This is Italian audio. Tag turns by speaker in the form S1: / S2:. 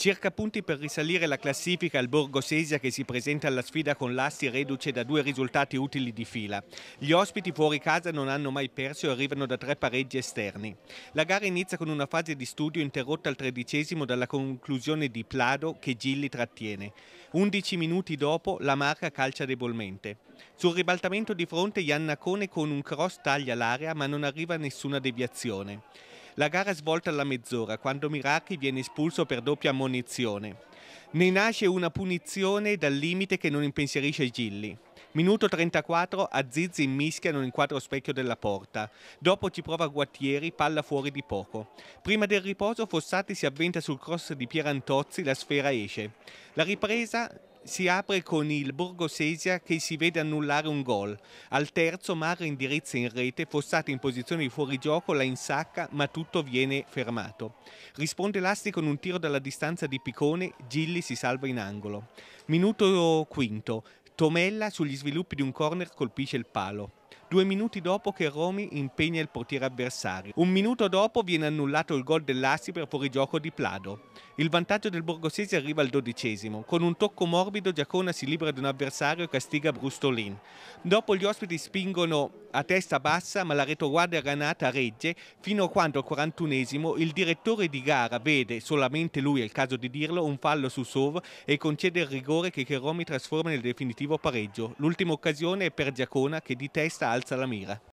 S1: Circa punti per risalire la classifica al Borgo Sesia che si presenta alla sfida con l'Asti reduce da due risultati utili di fila. Gli ospiti fuori casa non hanno mai perso e arrivano da tre pareggi esterni. La gara inizia con una fase di studio interrotta al tredicesimo dalla conclusione di Plado che Gilli trattiene. Undici minuti dopo la marca calcia debolmente. Sul ribaltamento di fronte Iannacone con un cross taglia l'area ma non arriva nessuna deviazione. La gara è svolta alla mezz'ora, quando Miracchi viene espulso per doppia ammonizione. Ne nasce una punizione dal limite che non impensierisce Gilli. Minuto 34, Aziz immischiano in quadro specchio della porta. Dopo ci prova Guattieri, palla fuori di poco. Prima del riposo Fossati si avventa sul cross di Pierantozzi, la sfera esce. La ripresa si apre con il Borgo Sesia che si vede annullare un gol. Al terzo Marra indirizza in rete, fossata in posizione di fuorigioco, la insacca ma tutto viene fermato. Risponde Lasti con un tiro dalla distanza di Piccone, Gilli si salva in angolo. Minuto quinto, Tomella sugli sviluppi di un corner colpisce il palo due minuti dopo che Romi impegna il portiere avversario. Un minuto dopo viene annullato il gol dell'Assi per fuorigioco di Plado. Il vantaggio del Borgosese arriva al dodicesimo. Con un tocco morbido Giacona si libera di un avversario e castiga Brustolin. Dopo gli ospiti spingono a testa bassa ma la retroguardia granata regge fino a quando al 41esimo il direttore di gara vede, solamente lui è il caso di dirlo, un fallo su Sov e concede il rigore che Romi trasforma nel definitivo pareggio. L'ultima occasione è per Giacona che di testa ha alza la mira.